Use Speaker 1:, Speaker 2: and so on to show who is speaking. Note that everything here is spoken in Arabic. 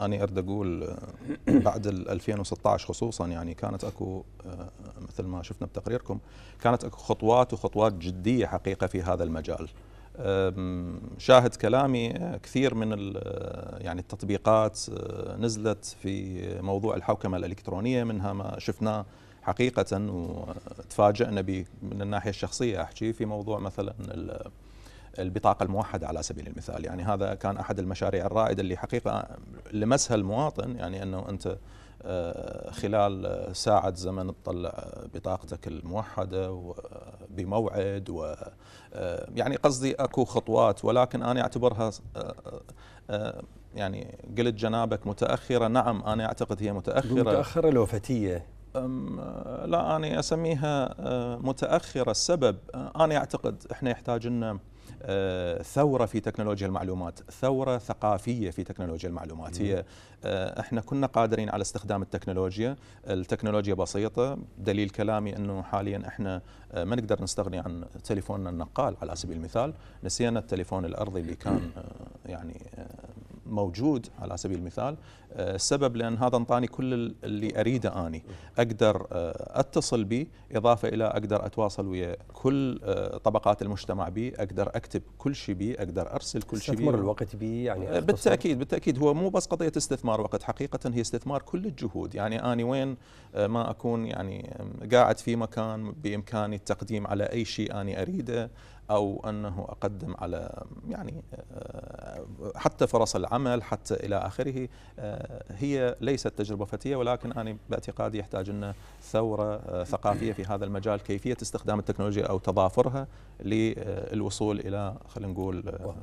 Speaker 1: أنا أريد أقول آه، بعد 2016 خصوصا يعني كانت أكو آه، مثل ما شفنا بتقريركم كانت أكو خطوات وخطوات جدية حقيقة في هذا المجال شاهد كلامي آه، كثير من يعني التطبيقات نزلت في موضوع الحوكمة الإلكترونية منها ما شفناه حقيقة به من الناحية الشخصية أحكي في موضوع مثلا البطاقه الموحده على سبيل المثال يعني هذا كان احد المشاريع الرائده اللي حقيقه لمسها المواطن يعني انه انت آه، خلال ساعة زمن تطلع بطاقتك الموحدة بموعد و آه، يعني قصدي اكو خطوات ولكن انا اعتبرها آه، يعني قلت جنابك متأخرة نعم انا اعتقد هي متأخرة متأخرة لو فتية لا أنا أسميها متأخرة السبب أنا أعتقد إحنا يحتاج لنا آه، ثورة في تكنولوجيا المعلومات ثورة ثقافية في تكنولوجيا المعلومات هي آه، احنا كنا قادرين على استخدام التكنولوجيا التكنولوجيا بسيطة دليل كلامي أنه حاليا احنا آه، ما نقدر نستغني عن تليفوننا النقال على سبيل المثال نسينا التليفون الأرضي اللي كان يعني موجود على سبيل المثال السبب آه، لان هذا انطاني كل اللي اريده اني اقدر آه، اتصل به اضافه الى اقدر اتواصل ويا كل آه، طبقات المجتمع به اقدر اكتب كل شيء به اقدر ارسل كل شيء استثمر الوقت به يعني بالتاكيد بالتاكيد هو مو بس قضيه استثمار وقت حقيقه هي استثمار كل الجهود يعني اني وين ما اكون يعني قاعد في مكان بامكاني التقديم على اي شيء اني اريده او انه اقدم على يعني حتى فرص العمل حتى إلى آخره آه، هي ليست تجربة فتية ولكن أنا باعتقادي يحتاج لنا ثورة آه، ثقافية في هذا المجال كيفية استخدام التكنولوجيا أو تضافرها للوصول إلى خلينا نقول آه،